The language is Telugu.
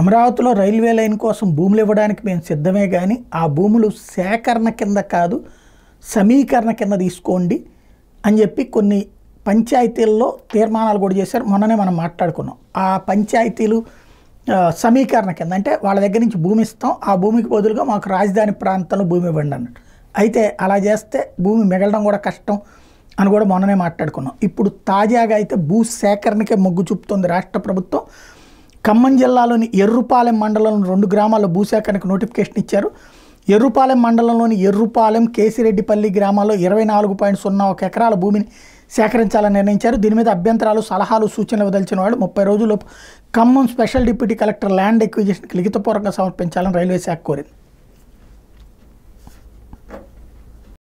అమరావతిలో రైల్వే లైన్ కోసం భూములు ఇవ్వడానికి మేము సిద్ధమే కానీ ఆ భూములు సేకరణ కింద కాదు సమీకరణ కింద తీసుకోండి అని చెప్పి కొన్ని పంచాయతీల్లో తీర్మానాలు కూడా చేశారు మొన్ననే మనం మాట్లాడుకున్నాం ఆ పంచాయతీలు సమీకరణ కింద అంటే వాళ్ళ దగ్గర నుంచి భూమి ఇస్తాం ఆ భూమికి బదులుగా మాకు రాజధాని ప్రాంతంలో భూమి ఇవ్వండి అన్నట్టు అయితే అలా చేస్తే భూమి మిగలడం కూడా కష్టం అని కూడా మొన్ననే మాట్లాడుకున్నాం ఇప్పుడు తాజాగా అయితే భూ సేకరణకే మొగ్గు చూపుతుంది రాష్ట్ర ప్రభుత్వం ఖమ్మం జిల్లాలోని ఎర్రుపాలెం మండలంలోని రెండు గ్రామాల్లో భూసేకరణకు నోటిఫికేషన్ ఇచ్చారు ఎర్రుపాలెం మండలంలోని ఎర్రుపాలెం కేసిరెడ్డిపల్లి గ్రామాల్లో ఇరవై నాలుగు పాయింట్ సున్నా ఒక ఎకరాల భూమిని సేకరించాలని నిర్ణయించారు దీని మీద అభ్యంతరాలు సలహాలు సూచనలు వదిలిచిన వాళ్ళు ముప్పై రోజుల్లోపు Khammam special deputy collector land ఎక్విజిషన్కి లిఖితపూర్వకంగా సమర్పించాలని రైల్వే శాఖ కోరింది